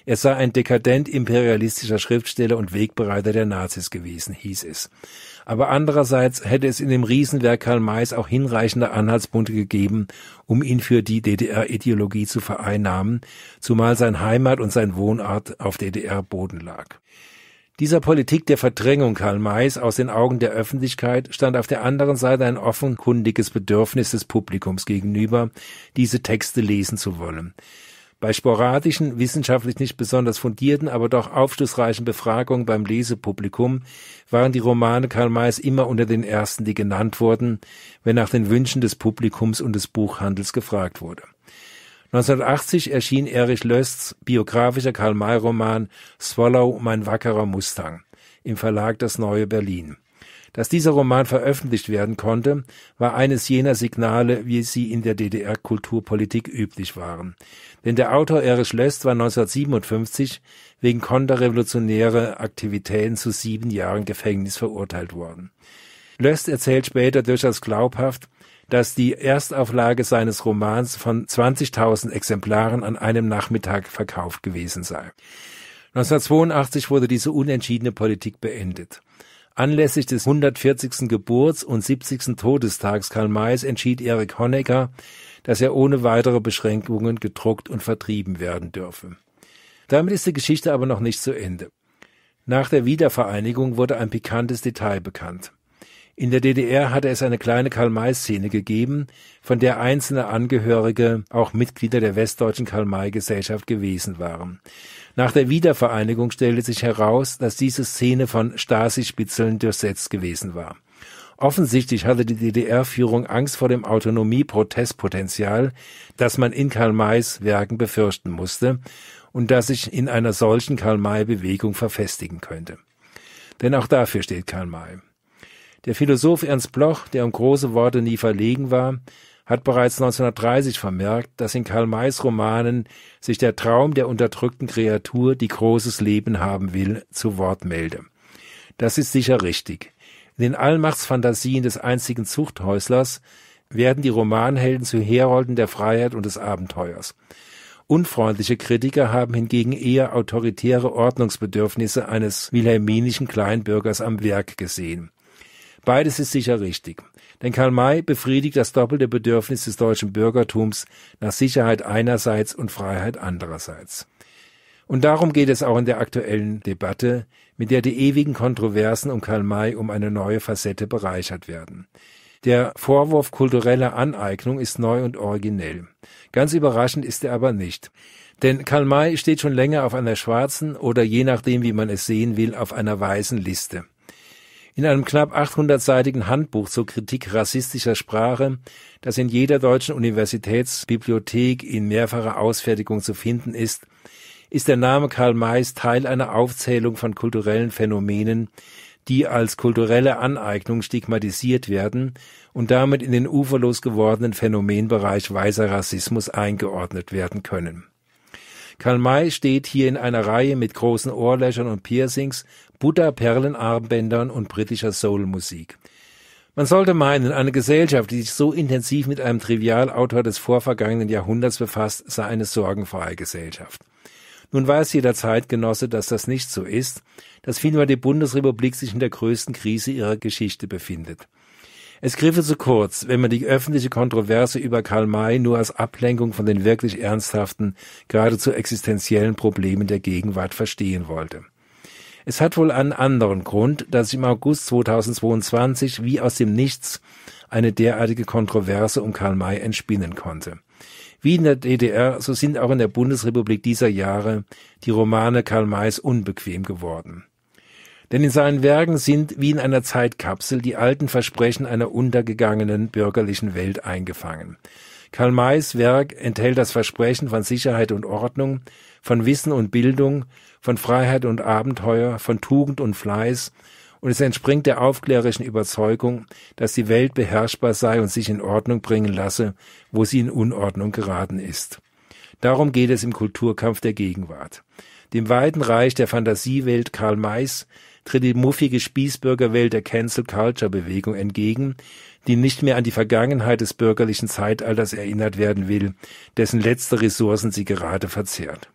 er sei ein dekadent imperialistischer Schriftsteller und Wegbereiter der Nazis gewesen, hieß es aber andererseits hätte es in dem Riesenwerk Karl Mays auch hinreichende Anhaltspunkte gegeben, um ihn für die DDR-Ideologie zu vereinnahmen, zumal sein Heimat und sein Wohnort auf DDR-Boden lag. Dieser Politik der Verdrängung Karl Mays aus den Augen der Öffentlichkeit stand auf der anderen Seite ein offenkundiges Bedürfnis des Publikums gegenüber, diese Texte lesen zu wollen. Bei sporadischen, wissenschaftlich nicht besonders fundierten, aber doch aufschlussreichen Befragungen beim Lesepublikum waren die Romane Karl Mays immer unter den ersten, die genannt wurden, wenn nach den Wünschen des Publikums und des Buchhandels gefragt wurde. 1980 erschien Erich Lösts biografischer Karl May Roman Swallow, mein wackerer Mustang im Verlag Das Neue Berlin. Dass dieser Roman veröffentlicht werden konnte, war eines jener Signale, wie sie in der DDR-Kulturpolitik üblich waren. Denn der Autor Erich Löst war 1957 wegen konterrevolutionärer Aktivitäten zu sieben Jahren Gefängnis verurteilt worden. Löst erzählt später durchaus glaubhaft, dass die Erstauflage seines Romans von 20.000 Exemplaren an einem Nachmittag verkauft gewesen sei. 1982 wurde diese unentschiedene Politik beendet. Anlässlich des 140. Geburts- und 70. Todestags Karl Mays entschied Erich Honecker, dass er ohne weitere Beschränkungen gedruckt und vertrieben werden dürfe. Damit ist die Geschichte aber noch nicht zu Ende. Nach der Wiedervereinigung wurde ein pikantes Detail bekannt. In der DDR hatte es eine kleine Karl-May-Szene gegeben, von der einzelne Angehörige auch Mitglieder der westdeutschen Karl-May-Gesellschaft gewesen waren. Nach der Wiedervereinigung stellte sich heraus, dass diese Szene von Stasi-Spitzeln durchsetzt gewesen war. Offensichtlich hatte die DDR-Führung Angst vor dem Autonomie-Protestpotenzial, das man in Karl Mays Werken befürchten musste und das sich in einer solchen Karl-May-Bewegung verfestigen könnte. Denn auch dafür steht Karl May. Der Philosoph Ernst Bloch, der um große Worte nie verlegen war, hat bereits 1930 vermerkt, dass in Karl Mays Romanen sich der Traum der unterdrückten Kreatur, die großes Leben haben will, zu Wort melde. Das ist sicher richtig. In den Allmachtsfantasien des einzigen Zuchthäuslers werden die Romanhelden zu Herolden der Freiheit und des Abenteuers. Unfreundliche Kritiker haben hingegen eher autoritäre Ordnungsbedürfnisse eines wilhelminischen Kleinbürgers am Werk gesehen. Beides ist sicher richtig. Denn Karl May befriedigt das doppelte Bedürfnis des deutschen Bürgertums nach Sicherheit einerseits und Freiheit andererseits. Und darum geht es auch in der aktuellen Debatte, mit der die ewigen Kontroversen um Karl May um eine neue Facette bereichert werden. Der Vorwurf kultureller Aneignung ist neu und originell. Ganz überraschend ist er aber nicht. Denn Karl May steht schon länger auf einer schwarzen oder je nachdem, wie man es sehen will, auf einer weißen Liste. In einem knapp 800-seitigen Handbuch zur Kritik rassistischer Sprache, das in jeder deutschen Universitätsbibliothek in mehrfacher Ausfertigung zu finden ist, ist der Name Karl Mays Teil einer Aufzählung von kulturellen Phänomenen, die als kulturelle Aneignung stigmatisiert werden und damit in den uferlos gewordenen Phänomenbereich weißer Rassismus eingeordnet werden können. Karl May steht hier in einer Reihe mit großen Ohrlöchern und Piercings, Buddha, Perlenarmbändern und britischer Soulmusik. Man sollte meinen, eine Gesellschaft, die sich so intensiv mit einem Trivialautor des vorvergangenen Jahrhunderts befasst, sei eine sorgenfreie Gesellschaft. Nun weiß jeder Zeitgenosse, dass das nicht so ist, dass vielmehr die Bundesrepublik sich in der größten Krise ihrer Geschichte befindet. Es griffe zu kurz, wenn man die öffentliche Kontroverse über Karl May nur als Ablenkung von den wirklich ernsthaften, geradezu existenziellen Problemen der Gegenwart verstehen wollte. Es hat wohl einen anderen Grund, dass im August 2022 wie aus dem Nichts eine derartige Kontroverse um Karl May entspinnen konnte. Wie in der DDR, so sind auch in der Bundesrepublik dieser Jahre die Romane Karl Mays unbequem geworden. Denn in seinen Werken sind wie in einer Zeitkapsel die alten Versprechen einer untergegangenen bürgerlichen Welt eingefangen. Karl Mays Werk enthält das Versprechen von Sicherheit und Ordnung, von Wissen und Bildung, von Freiheit und Abenteuer, von Tugend und Fleiß, und es entspringt der aufklärerischen Überzeugung, dass die Welt beherrschbar sei und sich in Ordnung bringen lasse, wo sie in Unordnung geraten ist. Darum geht es im Kulturkampf der Gegenwart. Dem weiten Reich der Fantasiewelt Karl Mays tritt die muffige Spießbürgerwelt der Cancel Culture Bewegung entgegen, die nicht mehr an die Vergangenheit des bürgerlichen Zeitalters erinnert werden will, dessen letzte Ressourcen sie gerade verzehrt.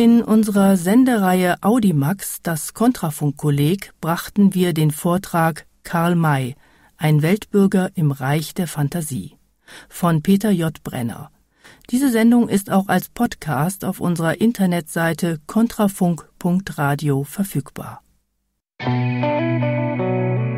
In unserer Sendereihe Audimax, das Kontrafunkkolleg, brachten wir den Vortrag Karl May, ein Weltbürger im Reich der Fantasie von Peter J. Brenner. Diese Sendung ist auch als Podcast auf unserer Internetseite kontrafunk.radio verfügbar. Musik